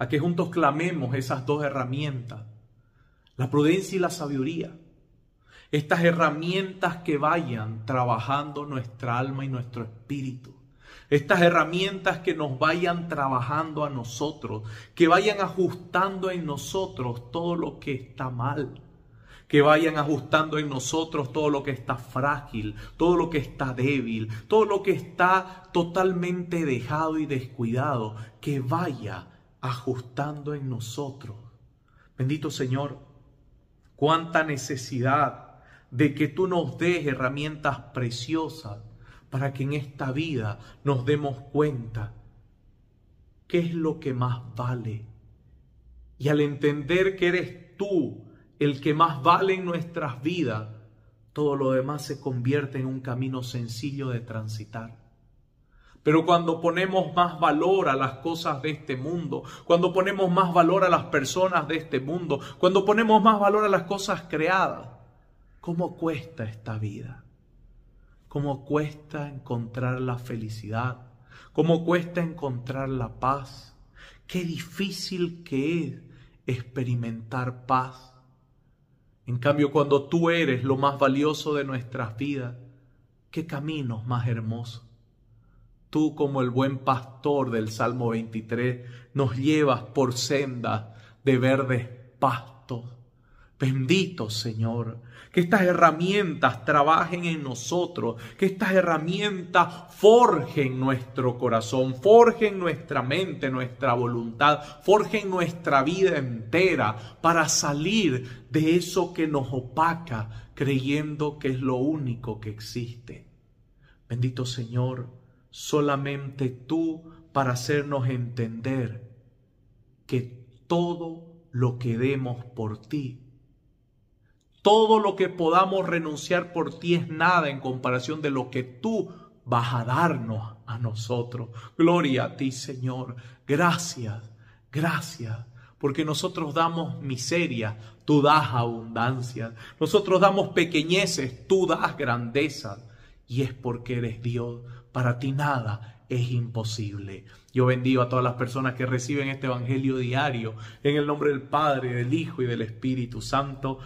a que juntos clamemos esas dos herramientas, la prudencia y la sabiduría. Estas herramientas que vayan trabajando nuestra alma y nuestro espíritu. Estas herramientas que nos vayan trabajando a nosotros, que vayan ajustando en nosotros todo lo que está mal, que vayan ajustando en nosotros todo lo que está frágil, todo lo que está débil, todo lo que está totalmente dejado y descuidado, que vaya ajustando en nosotros. Bendito Señor, cuánta necesidad de que tú nos des herramientas preciosas para que en esta vida nos demos cuenta qué es lo que más vale. Y al entender que eres tú el que más vale en nuestras vidas, todo lo demás se convierte en un camino sencillo de transitar. Pero cuando ponemos más valor a las cosas de este mundo, cuando ponemos más valor a las personas de este mundo, cuando ponemos más valor a las cosas creadas, ¿cómo cuesta esta vida? ¿Cómo cuesta encontrar la felicidad? ¿Cómo cuesta encontrar la paz? Qué difícil que es experimentar paz. En cambio, cuando tú eres lo más valioso de nuestras vidas, qué caminos más hermosos Tú como el buen pastor del Salmo 23 nos llevas por sendas de verdes pastos. Bendito Señor, que estas herramientas trabajen en nosotros, que estas herramientas forjen nuestro corazón, forjen nuestra mente, nuestra voluntad, forjen nuestra vida entera para salir de eso que nos opaca creyendo que es lo único que existe. Bendito Señor, solamente tú para hacernos entender que todo lo que demos por ti, todo lo que podamos renunciar por ti es nada en comparación de lo que tú vas a darnos a nosotros. Gloria a ti, Señor. Gracias, gracias porque nosotros damos miseria, tú das abundancia, nosotros damos pequeñeces, tú das grandeza y es porque eres Dios. Para ti nada es imposible. Yo bendigo a todas las personas que reciben este Evangelio diario en el nombre del Padre, del Hijo y del Espíritu Santo.